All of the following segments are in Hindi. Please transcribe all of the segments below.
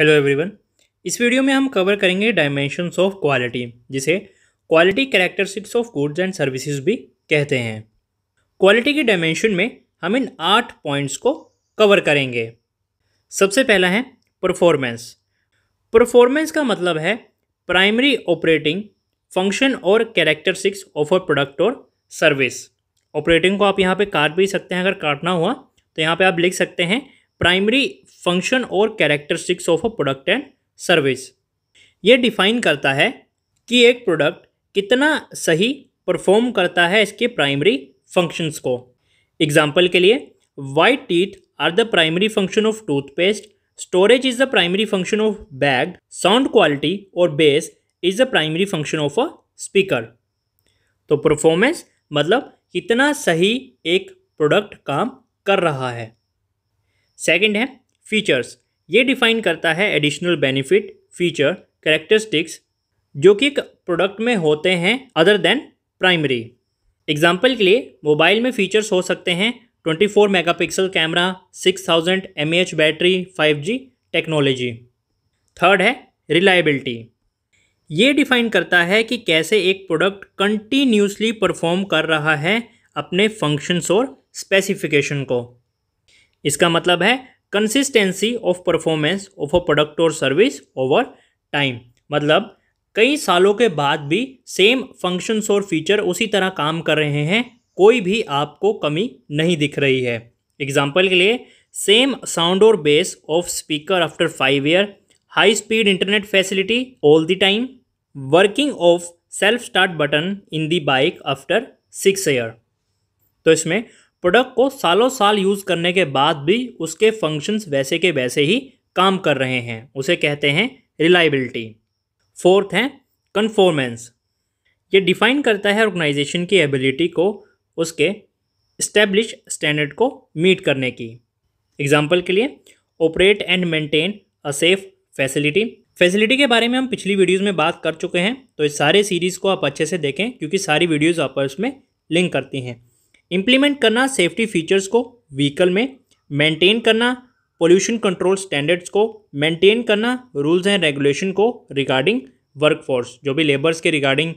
हेलो एवरीवन इस वीडियो में हम कवर करेंगे डायमेंशंस ऑफ क्वालिटी जिसे quality characteristics of goods and services भी कहते हैं क्वालिटी के डायमेंशन में हम इन आठ पॉइंट्स को कवर करेंगे सबसे पहला है परफॉर्मेंस परफॉर्मेंस का मतलब है प्राइमरी ऑपरेटिंग फंक्शन और कैरेक्टरिस्टिक्स ऑफ अ प्रोडक्ट और सर्विस ऑपरेटिंग को आप यहाँ पर काट भी सकते हैं अगर काटना हुआ तो यहाँ पर आप लिख सकते हैं प्राइमरी फंक्शन और characteristics of a product and service ये डिफाइन करता है कि एक प्रोडक्ट कितना सही परफॉर्म करता है इसके प्राइमरी फंक्शंस को एग्जाम्पल के लिए white teeth are the primary function of toothpaste storage is the primary function of bag sound quality और bass is the primary function of a speaker तो परफॉर्मेंस मतलब कितना सही एक प्रोडक्ट काम कर रहा है सेकंड है फीचर्स ये डिफाइन करता है एडिशनल बेनिफिट फीचर करेक्टरिस्टिक्स जो कि प्रोडक्ट में होते हैं अदर देन प्राइमरी एग्जाम्पल के लिए मोबाइल में फीचर्स हो सकते हैं 24 megapixel camera 6000 thousand battery 5G technology third है रिलायबिलिटी ये डिफाइन करता है कि कैसे एक प्रोडक्ट कंटिन्यूसली परफॉर्म कर रहा है अपने फंक्शंस और स्पेसिफिकेशन को इसका मतलब है consistency of performance of a product और सर्विस ओवर टाइम मतलब कई सालों के बाद भी सेम फंक्शंस और फीचर उसी तरह काम कर रहे हैं कोई भी आपको कमी नहीं दिख रही है एग्जाम्पल के लिए सेम साउंड और bass of speaker after five year high speed internet facility all the time working of self start button in the bike after six year तो इसमें प्रोडक्ट को सालों साल यूज़ करने के बाद भी उसके फंक्शंस वैसे के वैसे ही काम कर रहे हैं उसे कहते हैं रिलायबिलिटी फोर्थ है कन्फॉर्मेंस ये डिफाइन करता है ऑर्गेनाइजेशन की एबिलिटी को उसके इस्टेब्लिश स्टैंडर्ड को मीट करने की एग्जाम्पल के लिए operate and maintain a safe facility facility के बारे में हम पिछली वीडियोज़ में बात कर चुके हैं तो इस सारे सीरीज़ को आप अच्छे से देखें क्योंकि सारी वीडियोज़ आपस में लिंक करती हैं इम्प्लीमेंट करना सेफ्टी फीचर्स को व्हीकल में मेंटेन करना पोल्यूशन कंट्रोल स्टैंडर्ड्स को मेंटेन करना रूल्स एंड रेगुलेशन को रिगार्डिंग वर्कफोर्स जो भी लेबर्स के रिगार्डिंग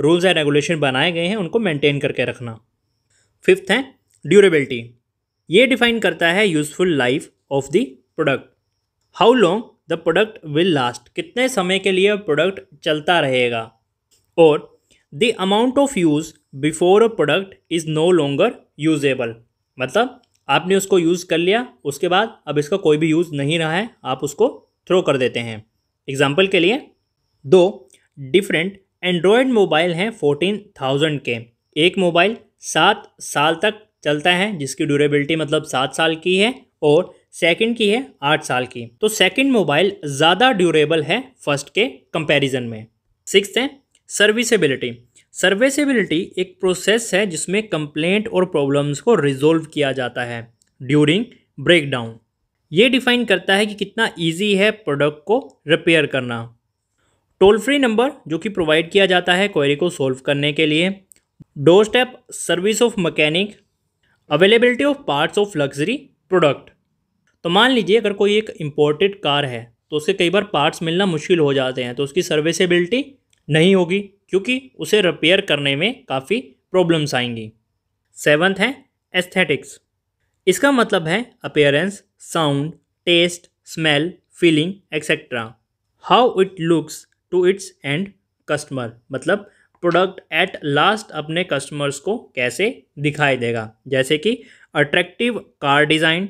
रूल्स एंड रेगुलेशन बनाए गए हैं उनको मेंटेन करके रखना फिफ्थ है ड्यूरेबिलिटी ये डिफाइन करता है useful life of the product how long the product will last कितने समय के लिए प्रोडक्ट चलता रहेगा और the amount of use before a product is no longer usable मतलब आपने उसको यूज़ कर लिया उसके बाद अब इसका कोई भी यूज़ नहीं रहा है आप उसको थ्रो कर देते हैं एग्जाम्पल के लिए दो डिफरेंट एंड्रॉयड मोबाइल हैं फोर्टीन थाउजेंड के एक मोबाइल सात साल तक चलता है जिसकी ड्यूरेबिलिटी मतलब सात साल की है और सेकंड की है आठ साल की तो सेकंड मोबाइल ज़्यादा ड्यूरेबल है फर्स्ट के कंपैरिजन में सिक्स है सर्विसेबिलिटी सर्विसेबिलिटी एक प्रोसेस है जिसमें कंप्लेंट और प्रॉब्लम्स को रिजोल्व किया जाता है ड्यूरिंग ब्रेकडाउन ये डिफाइन करता है कि कितना ईजी है प्रोडक्ट को रिपेयर करना टोल फ्री नंबर जो कि प्रोवाइड किया जाता है क्वेरी को सॉल्व करने के लिए door step service of mechanic availability of parts of luxury product तो मान लीजिए अगर कोई एक इम्पोर्टेड कार है तो उसे कई बार पार्ट्स मिलना मुश्किल हो जाते हैं तो उसकी सर्विसेबिलिटी नहीं होगी क्योंकि उसे रिपेयर करने में काफ़ी प्रॉब्लम्स आएंगी सेवन्थ है एस्थेटिक्स इसका मतलब है appearance sound taste smell feeling etcetera how it looks to its end customer मतलब प्रोडक्ट एट लास्ट अपने कस्टमर्स को कैसे दिखाई देगा जैसे कि attractive car design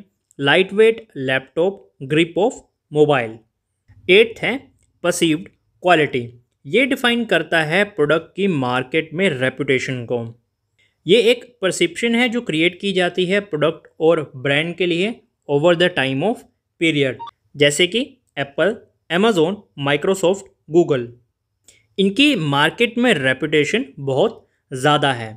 light weight laptop grip of mobile eighth है परसीव्ड क्वालिटी ये डिफाइन करता है प्रोडक्ट की मार्केट में रेपुटेशन को ये एक परसिप्शन है जो क्रिएट की जाती है प्रोडक्ट और ब्रांड के लिए over the time of period जैसे कि एप्पल अमेज़ोन माइक्रोसॉफ्ट गूगल इनकी मार्केट में रेपुटेशन बहुत ज़्यादा है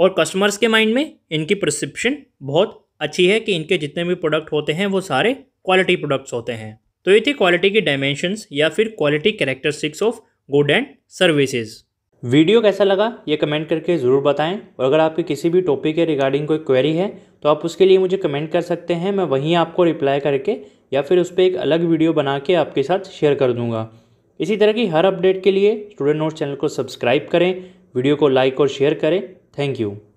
और कस्टमर्स के माइंड में इनकी प्रसिप्शन बहुत अच्छी है कि इनके जितने भी प्रोडक्ट होते हैं वो सारे क्वालिटी प्रोडक्ट्स होते हैं तो ये थी क्वालिटी की डायमेंशंस या फिर quality characteristics of good and services video कैसा लगा ये कमेंट करके ज़रूर बताएं और अगर आपके किसी भी टॉपिक के रिगार्डिंग कोई क्वेरी है तो आप उसके लिए मुझे कमेंट कर सकते हैं मैं वहीं आपको रिप्लाई करके या फिर उस पर एक अलग वीडियो बना के आपके साथ शेयर कर दूंगा इसी तरह की हर अपडेट के लिए स्टूडेंट नोट्स चैनल को सब्सक्राइब करें वीडियो को लाइक और शेयर करें थैंक यू